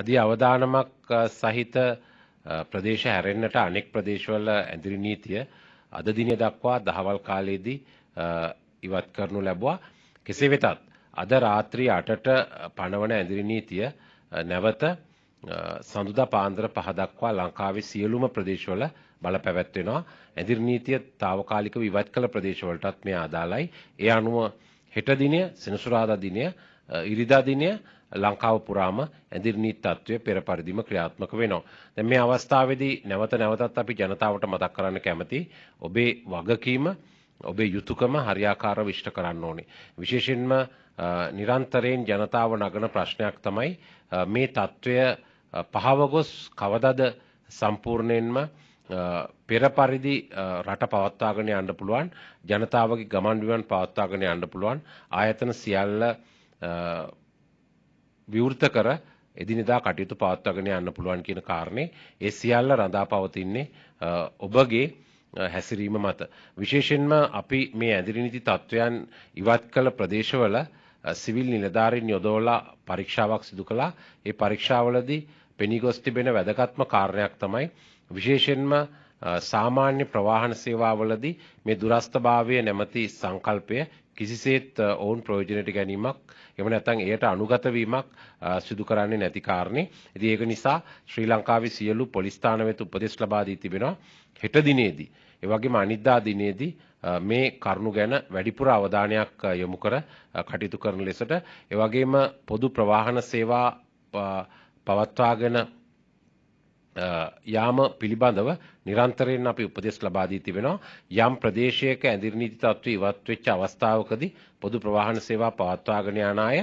අධි අවධානමක් සහිත ප්‍රදේශ හැරෙන්න්නට අනෙක් ප්‍රදේශවල ඇදිරි නීතිය අද දිනය දක්වා දහවල් කාලයේදී ඉවත් කරනු ලැබවා කෙසේ වෙතත් අද රාත්‍රී අටට පණවන ඇදිරි නීතිය නැවත සඳුදා පාන්දර පහදක්වා ලංකාවේ සියලුම ප්‍රදේශවල බල පැවැත්වෙනවා ඇදිරි නීතිය තාවකාලික විවත් කළ ප්‍රදේශවලටත් මේ ආදාලයි ඒ අනුව හෙටදිනය සෙනසුරාදා දිනය ඉරිදා දිනය ලංකාව පුරාම ඇඳිරණී තත්ත්වය පෙර පරිදිම ක්‍රියාත්මක වෙනවා. දැන් මේ අවස්ථාවේදී නැවත නැවතත් අපි ජනතාවට මතක් කරන්න කැමති ඔබේ වගකීම ඔබේ යුතුයකම හරියාකාරව ඉෂ්ට කරන්න ඕනේ. විශේෂයෙන්ම නිරන්තරයෙන් ජනතාව නගන ප්‍රශ්නයක් තමයි මේ తත්වය පහව ගොස් කවදද සම්පූර්ණයෙන්ම පෙර පරිදි රට පවත්වාගෙන යන්න පුළුවන් ජනතාවගේ ගමන් බිමන් පවත්වාගෙන යන්න පුළුවන් ආයතන සියල්ල විවෘත කර එදිනෙදා කටයුතු පවත්වාගෙන යන්න පුළුවන් කියන කාරණේ ඒ සියල්ල රඳා පවතින්නේ ඔබගේ හැසිරීම මත විශේෂයෙන්ම අපි මේ ඇදිරි නීති තත්වයන් ඉවත් කළ ප්‍රදේශවල සිවිල් නිලධාරීන් යොදවලා පරීක්ෂාවක් සිදු කළා ඒ පරීක්ෂාවලදී පෙනී ගොස් තිබෙන වැදගත්ම කාරණයක් තමයි විශේෂයෙන්ම සාමාන්‍ය ප්‍රවාහන සේවාවලදී මේ දුරස්ථභාවය නැමැති සංකල්පය කිසිසේත් ඔවුන් ප්‍රයෝජනයට ගැනීමක් එම නැත්නම් එයට අනුගත වීමක් සිදු කරන්නේ නැති කාරණේ. ඉතින් ඒක නිසා ශ්‍රී ලංකාවේ සියලු පොලිස් ස්ථාන වෙත උපදෙස් ලබා දී තිබෙනවා හෙට දිනේදී. ඒ වගේම අනිද්දා දිනේදී මේ කරුණු ගැන වැඩිපුර අවධානයක් යොමු කර කටයුතු කරන ලෙසට ඒ වගේම පොදු ප්‍රවාහන සේවා පවත්වාගෙන යාම පිළිබඳව නිරන්තරයෙන් අපි උපදෙස් ලබා දී තිබෙනවා යම් ප්‍රදේශයක ඇඳිරි නීති තත්ත්වය ඉවත් වෙච්ච අවස්ථාවකදී පොදු ප්‍රවාහන සේවා පවත්වාගෙන යන අය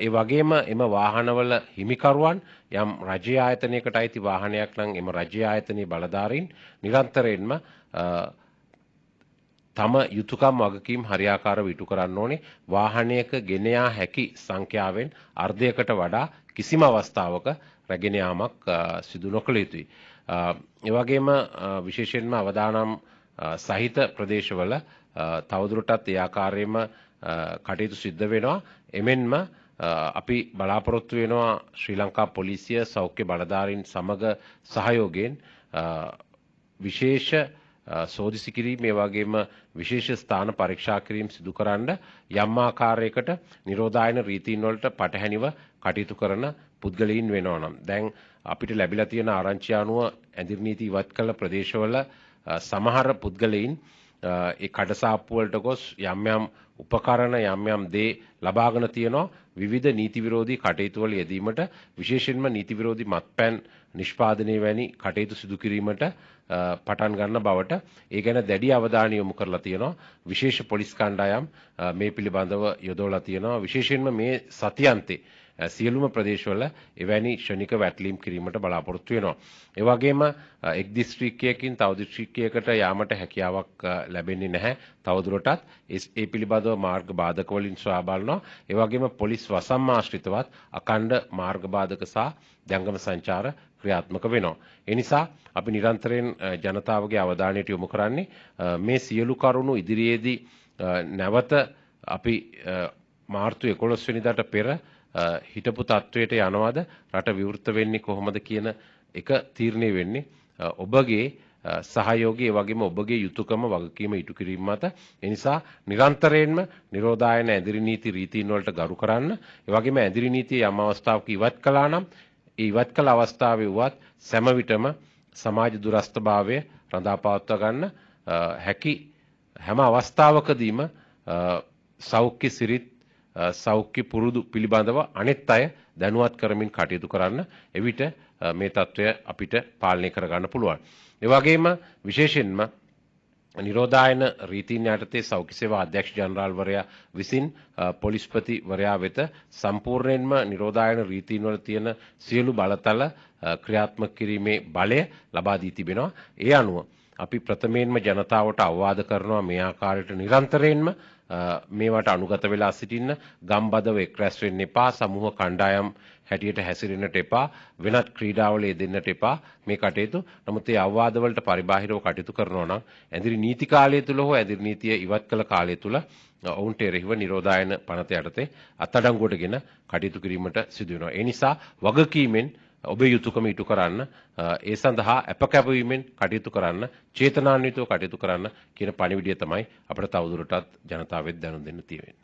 ඒ වගේම එම වාහනවල හිමිකරුවන් යම් රජයේ ආයතනයකට අයිති වාහනයක් නම් එම රජයේ ආයතනයේ බලධාරීන් නිරන්තරයෙන්ම තම යුතුයකම් වගකීම් හරියාකාරව ඉටු කරන්න ඕනේ වාහනයක ගෙන හැකි සංඛ්‍යාවෙන් අර්ධයකට වඩා කිසිම අවස්ථාවක රැගෙන යාමක් සිදු නොකළ යුතුයි. එවගේම විශේෂයෙන්ම අවදානම් සහිත ප්‍රදේශවල තවදුරටත් ඒ ආකාරයෙන්ම කටයුතු සිද්ධ වෙනවා. එමෙන්ම අපි බලාපොරොත්තු වෙනවා ශ්‍රී ලංකා පොලිසිය සෞඛ්‍ය බලධාරීන් සමග සහයෝගයෙන් විශේෂ සෝදිසි කිරීම ඒ වගේම විශේෂ ස්ථාන පරීක්ෂා කිරීම සිදු කරන්න යම් ආකාරයකට නිරෝධායන රීතීන් වලට පටහැනිව කටයුතු කරන පුද්ගලයින් වෙනවා නම් දැන් අපිට ලැබිලා තියෙන ආරංචි අනුව ඇඳිරි නීති ඉවත් කළ ප්‍රදේශවල සමහර පුද්ගලයින් ඒ කඩසාප්පු වලට ගොස් යම් යම් උපකරණ යම් යම් දේ ලබාගෙන තියෙනවා විවිධ නීති විරෝධී කටයුතු වල යෙදීමට විශේෂයෙන්ම නීති විරෝධී මත්පැන් නිෂ්පාදනය වැනි කටයුතු සිදු කිරීමට පටන් ගන්න බවට ඒ ගැන දැඩි අවධානය යොමු කරලා තියෙනවා විශේෂ පොලිස් කණ්ඩායම් මේ පිළිබඳව යොදවලා තියෙනවා විශේෂයෙන්ම මේ සතියන්තේ සියලුම ප්‍රදේශවල එවැනි ෂණික වැටලීම් කිරීමට බලාපොරොත්තු වෙනවා. ඒ වගේම එක් දිස්ත්‍රික්කයකින් තව දිස්ත්‍රික්කයකට යාමට හැකියාවක් ලැබෙන්නේ නැහැ. තවදුරටත් ඒ පිළිබඳව මාර්ග බාධක වලින් සොයා බලනවා. ඒ වගේම පොලිස් වසම් ආශ්‍රිතවත් අඛණ්ඩ මාර්ග බාධක සහ ජංගම සංචාර ක්‍රියාත්මක වෙනවා. ඒ නිසා අපි නිරන්තරයෙන් ජනතාවගේ අවධානයට යොමු කරන්නේ මේ සියලු කරුණු ඉදිරියේදී නැවත අපි මාර්තු 11 වෙනිදාට පෙර හිටපු තත්වයට යනවද රට විවෘත වෙන්නේ කොහොමද කියන එක තීරණය වෙන්නේ ඔබගේ සහයෝගයේ වගේම ඔබගේ යුතුයකම වගකීම ඉටු කිරීම මත ඒ නිසා නිරන්තරයෙන්ම නිරෝධායන ඇඳිරි නීති රීතීන් වලට ගරු කරන්න ඒ වගේම ඇඳිරි නීතිය යම් අවස්ථාවක ඉවත් කළා නම් ඒ ඉවත් කළ අවස්ථාවේ වුවත් සෑම විටම සමාජ දුරස්තභාවය රඳා පවත්වා ගන්න හැකි හැම අවස්ථාවකදීම සෞඛ්‍ය සිරිත් සෞඛ්‍ය පුරුදු පිළිබඳව අනෙත් අය දැනුවත් කරමින් කටයුතු කරන්න එවිට මේ තත්ත්වය අපිට පාලනය කරගන්න පුළුවන්. එවගේම විශේෂෙන්ම නිරෝධායන රීතින් යටතේ සෞඛ්‍ය සේවා අධ්‍යක්ෂ ජනරාල්වරයා විසින් පොලිස්පතිවරයා වෙත සම්පූර්ණයෙන්ම නිරෝධායන රීතීන් වල තියෙන සියලු බලතල ක්‍රියාත්මක කිරීමේ බලය ලබා දී තිබෙනවා. ඒ අනුව අපි ප්‍රථමයෙන්ම ජනතාවට අවවාද කරනවා මේ ආකාරයට නිරන්තරයෙන්ම මේවට අනුගත වෙලා සිටින්න ගම්බදව එක්රැස් වෙන්න එපා සමූහ කණ්ඩායම් හැටියට හැසිරෙන්නට එපා වෙනත් ක්‍රීඩාවල යෙදෙන්නට එපා මේ කටයුතු. නමුත් මේ අවවාදවලට පරිබාහිරව කටයුතු කරනවා නම් ඇඳිරි නීති කාලය තුල හෝ ඇඳිරි නීතිය ඉවත් කළ කාලය තුල ඔවුන්ට එරෙහිව නිරෝධායන පනත යටතේ අත්අඩංගුවටගෙන කටයුතු කිරීමට සිදු වෙනවා. ඒ නිසා වගකීමෙන් ඔබේ යුතුයකම ඉටු කරන්න ඒ සඳහා අපකැපවීමෙන් කටයුතු කරන්න චේතනාන්විතව කටයුතු කරන්න කියන පණිවිඩය තමයි අපිට තවදුරටත් ජනතාවෙත් දැනුම් දෙන්න තියෙන්නේ